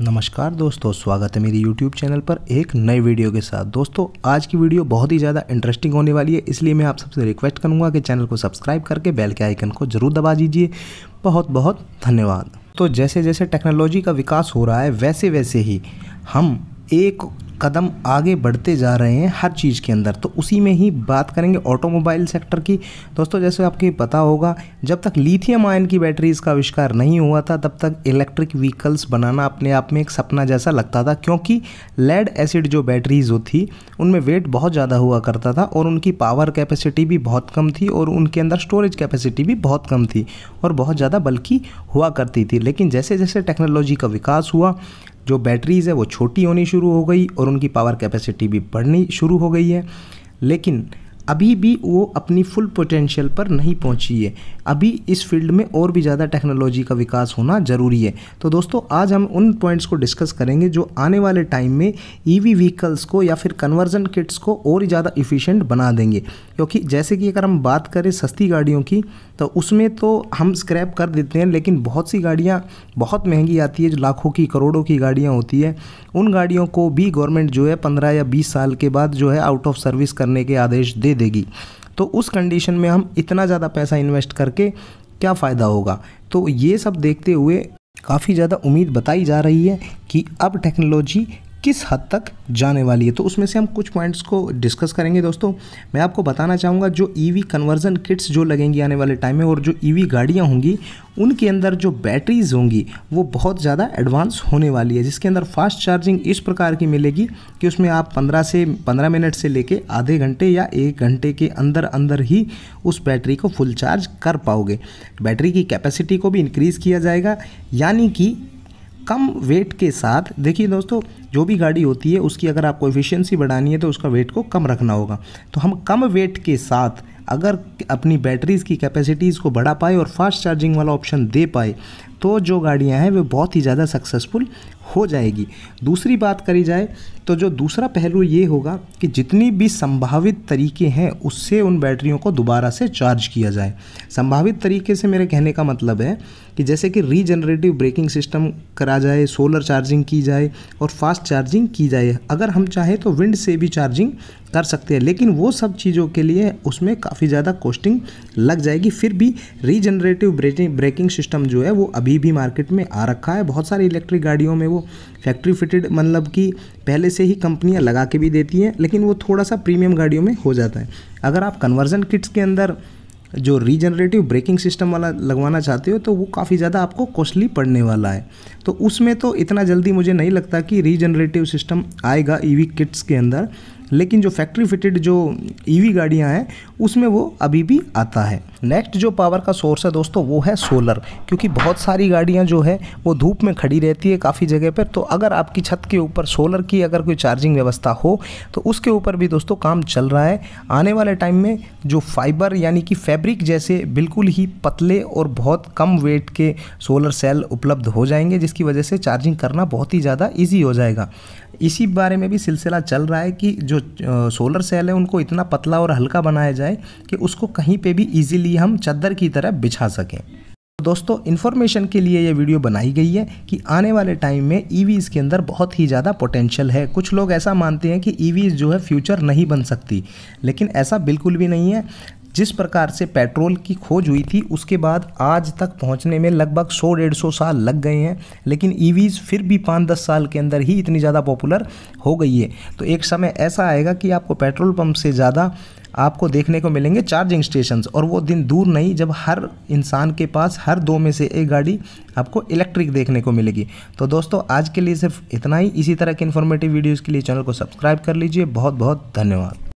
नमस्कार दोस्तों स्वागत है मेरी YouTube चैनल पर एक नए वीडियो के साथ दोस्तों आज की वीडियो बहुत ही ज़्यादा इंटरेस्टिंग होने वाली है इसलिए मैं आप सबसे रिक्वेस्ट करूँगा कि चैनल को सब्सक्राइब करके बेल के आइकन को ज़रूर दबा दीजिए बहुत बहुत धन्यवाद तो जैसे जैसे टेक्नोलॉजी का विकास हो रहा है वैसे वैसे ही हम एक कदम आगे बढ़ते जा रहे हैं हर चीज़ के अंदर तो उसी में ही बात करेंगे ऑटोमोबाइल सेक्टर की दोस्तों जैसे आपके पता होगा जब तक लिथियम आयन की बैटरीज का आविष्कार नहीं हुआ था तब तक इलेक्ट्रिक व्हीकल्स बनाना अपने आप में एक सपना जैसा लगता था क्योंकि लेड एसिड जो बैटरीज होती उनमें वेट बहुत ज़्यादा हुआ करता था और उनकी पावर कैपेसिटी भी बहुत कम थी और उनके अंदर स्टोरेज कैपेसिटी भी बहुत कम थी और बहुत ज़्यादा बल्कि हुआ करती थी लेकिन जैसे जैसे टेक्नोलॉजी का विकास हुआ जो बैटरीज़ है वो छोटी होनी शुरू हो गई और उनकी पावर कैपेसिटी भी बढ़नी शुरू हो गई है लेकिन अभी भी वो अपनी फुल पोटेंशियल पर नहीं पहुंची है अभी इस फील्ड में और भी ज़्यादा टेक्नोलॉजी का विकास होना ज़रूरी है तो दोस्तों आज हम उन पॉइंट्स को डिस्कस करेंगे जो आने वाले टाइम में ईवी e व्हीकल्स को या फिर कन्वर्जन किट्स को और ज़्यादा इफ़िशेंट बना देंगे क्योंकि जैसे कि अगर हम बात करें सस्ती गाड़ियों की तो उसमें तो हम स्क्रैप कर देते हैं लेकिन बहुत सी गाड़ियाँ बहुत महंगी आती है जो लाखों की करोड़ों की गाड़ियाँ होती है उन गाड़ियों को भी गवर्नमेंट जो है पंद्रह या बीस साल के बाद जो है आउट ऑफ सर्विस करने के आदेश दे देगी तो उस कंडीशन में हम इतना ज़्यादा पैसा इन्वेस्ट करके क्या फ़ायदा होगा तो ये सब देखते हुए काफ़ी ज़्यादा उम्मीद बताई जा रही है कि अब टेक्नोलॉजी किस हद तक जाने वाली है तो उसमें से हम कुछ पॉइंट्स को डिस्कस करेंगे दोस्तों मैं आपको बताना चाहूँगा जो ईवी कन्वर्जन किट्स जो लगेंगी आने वाले टाइम में और जो ईवी e गाड़ियाँ होंगी उनके अंदर जो बैटरीज होंगी वो बहुत ज़्यादा एडवांस होने वाली है जिसके अंदर फास्ट चार्जिंग इस प्रकार की मिलेगी कि उसमें आप पंद्रह से पंद्रह मिनट से लेके आधे घंटे या एक घंटे के अंदर अंदर ही उस बैटरी को फुल चार्ज कर पाओगे बैटरी की कैपेसिटी को भी इनक्रीज़ किया जाएगा यानी कि कम वेट के साथ देखिए दोस्तों जो भी गाड़ी होती है उसकी अगर आपको एफिशिएंसी बढ़ानी है तो उसका वेट को कम रखना होगा तो हम कम वेट के साथ अगर अपनी बैटरीज़ की कैपेसिटीज़ को बढ़ा पाए और फास्ट चार्जिंग वाला ऑप्शन दे पाए तो जो गाड़ियाँ हैं वे बहुत ही ज़्यादा सक्सेसफुल हो जाएगी दूसरी बात करी जाए तो जो दूसरा पहलू ये होगा कि जितनी भी संभावित तरीके हैं उससे उन बैटरियों को दोबारा से चार्ज किया जाए संभावित तरीके से मेरे कहने का मतलब है कि जैसे कि रीजनरेटिव ब्रेकिंग सिस्टम करा जाए सोलर चार्जिंग की जाए और फास्ट चार्जिंग की जाए अगर हम चाहें तो विंड से भी चार्जिंग कर सकते हैं लेकिन वो सब चीज़ों के लिए उसमें काफ़ी ज़्यादा कॉस्टिंग लग जाएगी फिर भी रीजनरेटिव ब्रेकिंग सिस्टम जो है वो अभी अभी भी मार्केट में आ रखा है बहुत सारी इलेक्ट्रिक गाड़ियों में वो फैक्ट्री फिटेड मतलब कि पहले से ही कंपनियां लगा के भी देती हैं लेकिन वो थोड़ा सा प्रीमियम गाड़ियों में हो जाता है अगर आप कन्वर्जन किट्स के अंदर जो रीजनरेटिव ब्रेकिंग सिस्टम वाला लगवाना चाहते हो तो वो काफ़ी ज़्यादा आपको कॉस्टली पड़ने वाला है तो उसमें तो इतना जल्दी मुझे नहीं लगता कि रीजनरेटिव सिस्टम आएगा ईवी e किट्स के अंदर लेकिन जो फैक्ट्री फिटेड जो ईवी e गाड़ियां हैं उसमें वो अभी भी आता है नेक्स्ट जो पावर का सोर्स है दोस्तों वो है सोलर क्योंकि बहुत सारी गाड़ियां जो है वो धूप में खड़ी रहती है काफ़ी जगह पर तो अगर आपकी छत के ऊपर सोलर की अगर कोई चार्जिंग व्यवस्था हो तो उसके ऊपर भी दोस्तों काम चल रहा है आने वाले टाइम में जो फाइबर यानी कि फैब्रिक जैसे बिल्कुल ही पतले और बहुत कम वेट के सोलर सेल उपलब्ध हो जाएंगे जिसकी वजह से चार्जिंग करना बहुत ही ज़्यादा ईजी हो जाएगा इसी बारे में भी सिलसिला चल रहा है कि जो सोलर सेल है उनको इतना पतला और हल्का बनाया जाए कि उसको कहीं पे भी इजीली हम चादर की तरह बिछा सकें तो दोस्तों इन्फॉर्मेशन के लिए ये वीडियो बनाई गई है कि आने वाले टाइम में ईवीज़ e के अंदर बहुत ही ज़्यादा पोटेंशियल है कुछ लोग ऐसा मानते हैं कि ईवीज़ e जो है फ्यूचर नहीं बन सकती लेकिन ऐसा बिल्कुल भी नहीं है जिस प्रकार से पेट्रोल की खोज हुई थी उसके बाद आज तक पहुंचने में लगभग 100 डेढ़ सौ साल लग गए हैं लेकिन ईवीज़ e फिर भी पाँच दस साल के अंदर ही इतनी ज़्यादा पॉपुलर हो गई है तो एक समय ऐसा आएगा कि आपको पेट्रोल पंप से ज़्यादा आपको देखने को मिलेंगे चार्जिंग स्टेशंस और वो दिन दूर नहीं जब हर इंसान के पास हर दो में से एक गाड़ी आपको इलेक्ट्रिक देखने को मिलेगी तो दोस्तों आज के लिए सिर्फ इतना ही इसी तरह के इन्फॉर्मेटिव वीडियोज़ के लिए चैनल को सब्सक्राइब कर लीजिए बहुत बहुत धन्यवाद